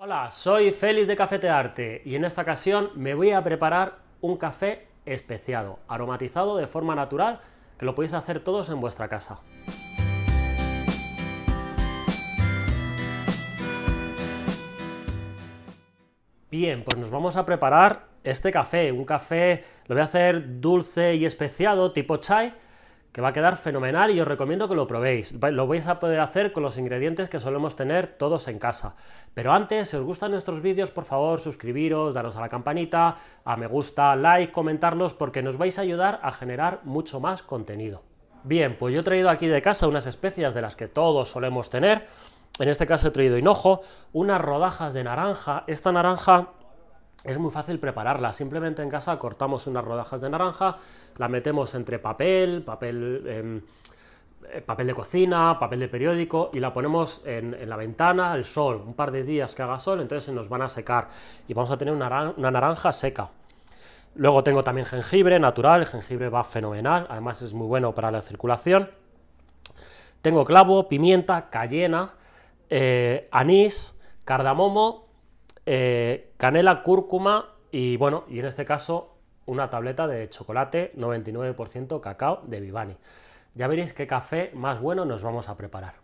Hola, soy Félix de Arte y en esta ocasión me voy a preparar un café especiado, aromatizado de forma natural, que lo podéis hacer todos en vuestra casa. Bien, pues nos vamos a preparar este café, un café, lo voy a hacer dulce y especiado, tipo chai, que va a quedar fenomenal y os recomiendo que lo probéis. Lo vais a poder hacer con los ingredientes que solemos tener todos en casa. Pero antes, si os gustan nuestros vídeos, por favor, suscribiros, daros a la campanita, a me gusta, like, comentarlos, porque nos vais a ayudar a generar mucho más contenido. Bien, pues yo he traído aquí de casa unas especias de las que todos solemos tener. En este caso he traído hinojo, unas rodajas de naranja. Esta naranja es muy fácil prepararla. Simplemente en casa cortamos unas rodajas de naranja, la metemos entre papel, papel, em, eh, papel de cocina, papel de periódico y la ponemos en, la ventana, el sol, un par de días que haga sol, entonces se nos van a secar y vamos a tener una, naranja seca. Luego tengo también jengibre natural, el jengibre va fenomenal, además es muy bueno para la circulación. Tengo clavo, pimienta, cayena, eh, anís, cardamomo eh, canela, cúrcuma y bueno, y en este caso una tableta de chocolate 99% cacao de Vivani. Ya veréis qué café más bueno nos vamos a preparar.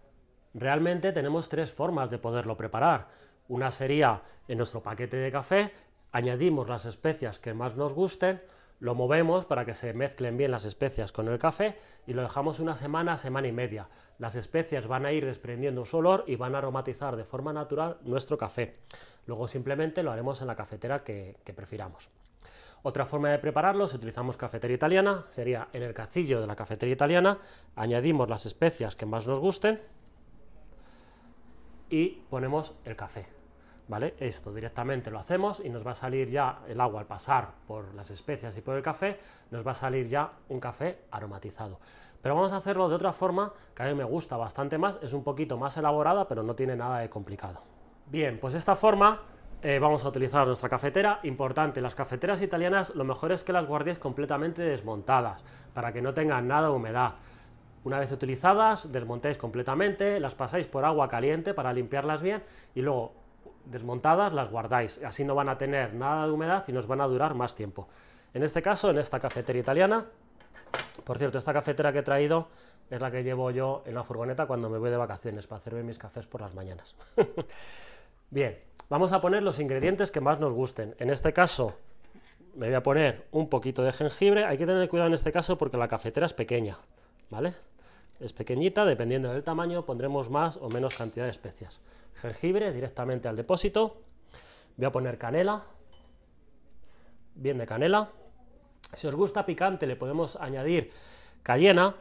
Realmente tenemos tres formas de poderlo preparar. Una sería en nuestro paquete de café, añadimos las especias que más nos gusten, lo movemos para que se mezclen bien las especias con el café y lo dejamos una semana, semana y media. Las especias van a ir desprendiendo su olor y van a aromatizar de forma natural nuestro café. Luego simplemente lo haremos en la cafetera que, prefiramos. Otra forma de prepararlo, si utilizamos cafetera italiana, sería en el cacillo de la cafetera italiana, añadimos las especias que más nos gusten y ponemos el café. ¿vale? Esto directamente lo hacemos y nos va a salir ya el agua al pasar por las especias y por el café, nos va a salir ya un café aromatizado. Pero vamos a hacerlo de otra forma que a mí me gusta bastante más, es un poquito más elaborada, pero no tiene nada de complicado. Bien, pues esta forma eh, vamos a utilizar nuestra cafetera. Importante, las cafeteras italianas lo mejor es que las guardéis completamente desmontadas, para que no tengan nada de humedad. Una vez utilizadas, desmontéis completamente, las pasáis por agua caliente para limpiarlas bien y luego desmontadas, las guardáis. Así no van a tener nada de humedad y nos van a durar más tiempo. En este caso, en esta cafetera italiana, por cierto, esta cafetera que he traído es la que llevo yo en la furgoneta cuando me voy de vacaciones para hacerme mis cafés por las mañanas. Bien, vamos a poner los ingredientes que más nos gusten. En este caso, me voy a poner un poquito de jengibre. Hay que tener cuidado en este caso porque la cafetera es pequeña, ¿vale? es pequeñita, dependiendo del tamaño pondremos más o menos cantidad de especias. Jengibre directamente al depósito, voy a poner canela, bien de canela. Si os gusta picante le podemos añadir cayena,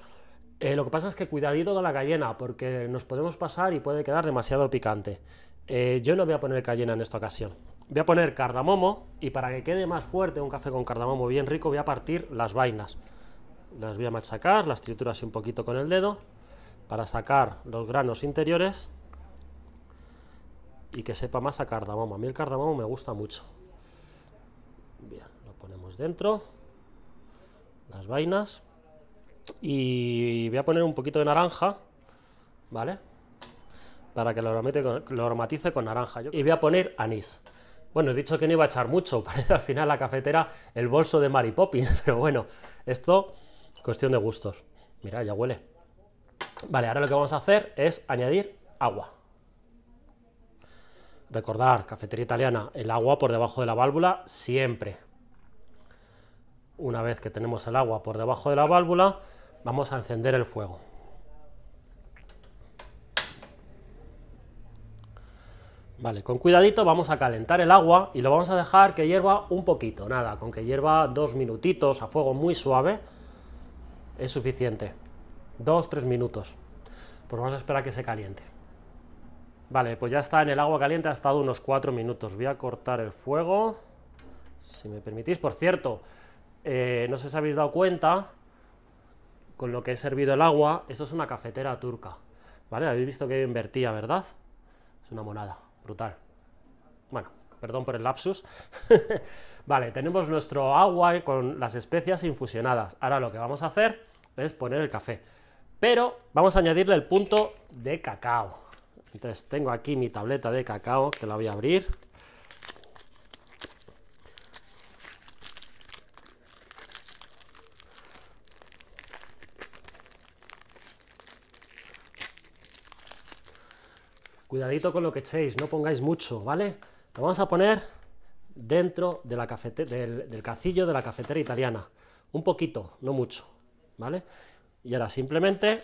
eh, lo que pasa es que cuidadito con la cayena porque nos podemos pasar y puede quedar demasiado picante. Eh, yo no voy a poner cayena en esta ocasión. Voy a poner cardamomo y para que quede más fuerte un café con cardamomo bien rico voy a partir las vainas las voy a machacar, las trituras un poquito con el dedo para sacar los granos interiores y que sepa más a cardamomo. A mí el cardamomo me gusta mucho. Bien, lo ponemos dentro, las vainas y voy a poner un poquito de naranja, ¿vale? Para que lo, aromatice con naranja. y voy a poner anís. Bueno, he dicho que no iba a echar mucho, parece al final la cafetera el bolso de Mary Poppins, pero bueno, esto Cuestión de gustos. Mira, ya huele. Vale, ahora lo que vamos a hacer es añadir agua. Recordar, cafetería italiana, el agua por debajo de la válvula siempre. Una vez que tenemos el agua por debajo de la válvula, vamos a encender el fuego. Vale, con cuidadito vamos a calentar el agua y lo vamos a dejar que hierva un poquito, nada, con que hierva dos minutitos a fuego muy suave, es suficiente. Dos, tres minutos. Pues vamos a esperar que se caliente. Vale, pues ya está en el agua caliente, ha estado unos cuatro minutos. Voy a cortar el fuego, si me permitís. Por cierto, eh, no sé si habéis dado cuenta, con lo que he servido el agua, esto es una cafetera turca. ¿Vale? Habéis visto que invertía, ¿verdad? Es una monada, brutal. Perdón por el lapsus. vale, tenemos nuestro agua con las especias infusionadas. Ahora lo que vamos a hacer es poner el café. Pero vamos a añadirle el punto de cacao. Entonces tengo aquí mi tableta de cacao que la voy a abrir. Cuidadito con lo que echéis, no pongáis mucho, ¿vale? Lo vamos a poner dentro del, del cacillo de la cafetera italiana. Un poquito, no mucho. ¿Vale? Y ahora simplemente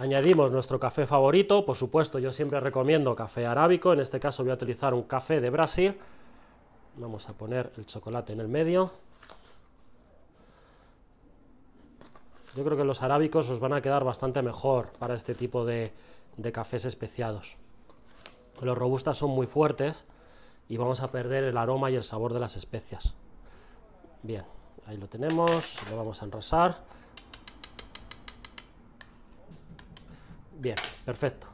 Añadimos nuestro café favorito, por supuesto yo siempre recomiendo café arábico, en este caso voy a utilizar un café de Brasil. Vamos a poner el chocolate en el medio. Yo creo que los arábicos os van a quedar bastante mejor para este tipo de, cafés especiados. Los robustas son muy fuertes y vamos a perder el aroma y el sabor de las especias. Bien, ahí lo tenemos, lo vamos a enrasar. Bien, perfecto.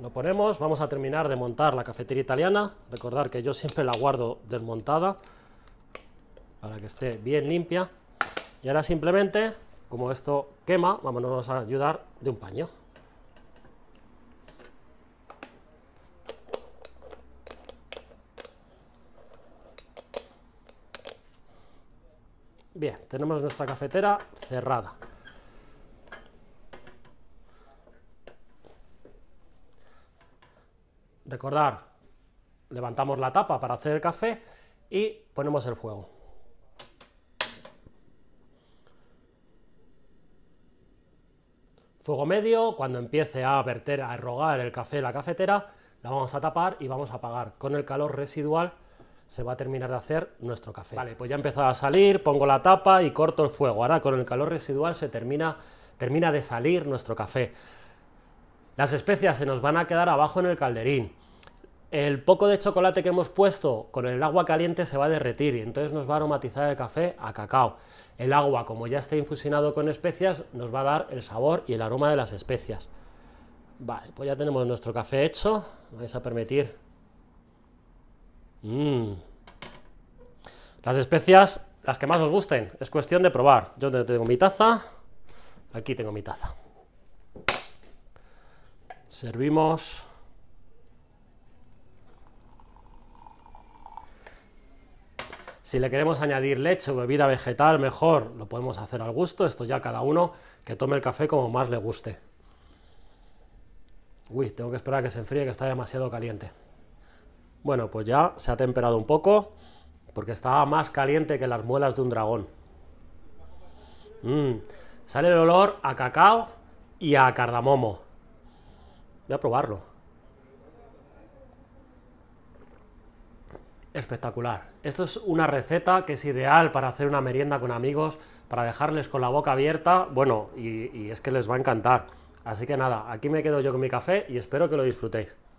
Lo ponemos, vamos a terminar de montar la cafetería italiana. Recordar que yo siempre la guardo desmontada para que esté bien limpia. Y ahora simplemente, como esto quema, vámonos a ayudar de un paño. Bien, tenemos nuestra cafetera cerrada. Recordar, levantamos la tapa para hacer el café y ponemos el fuego. Fuego medio, cuando empiece a verter, a rogar el café en la cafetera, la vamos a tapar y vamos a apagar. Con el calor residual se va a terminar de hacer nuestro café. Vale, pues ya ha empezado a salir, pongo la tapa y corto el fuego. Ahora con el calor residual se termina, termina de salir nuestro café. Las especias se nos van a quedar abajo en el calderín el poco de chocolate que hemos puesto con el agua caliente se va a derretir y entonces nos va a aromatizar el café a cacao. El agua, como ya está infusionado con especias, nos va a dar el sabor y el aroma de las especias. Vale, pues ya tenemos nuestro café hecho. Me vais a permitir. Mm. Las especias, las que más os gusten. Es cuestión de probar. Yo tengo mi taza. Aquí tengo mi taza. Servimos. Si le queremos añadir leche o bebida vegetal, mejor, lo podemos hacer al gusto, esto ya cada uno que tome el café como más le guste. Uy, tengo que esperar a que se enfríe, que está demasiado caliente. Bueno, pues ya se ha temperado un poco, porque estaba más caliente que las muelas de un dragón. Mm. sale el olor a cacao y a cardamomo. Voy a probarlo. Espectacular. Esto es una receta que es ideal para hacer una merienda con amigos, para dejarles con la boca abierta, bueno, y, es que les va a encantar. Así que nada, aquí me quedo yo con mi café y espero que lo disfrutéis.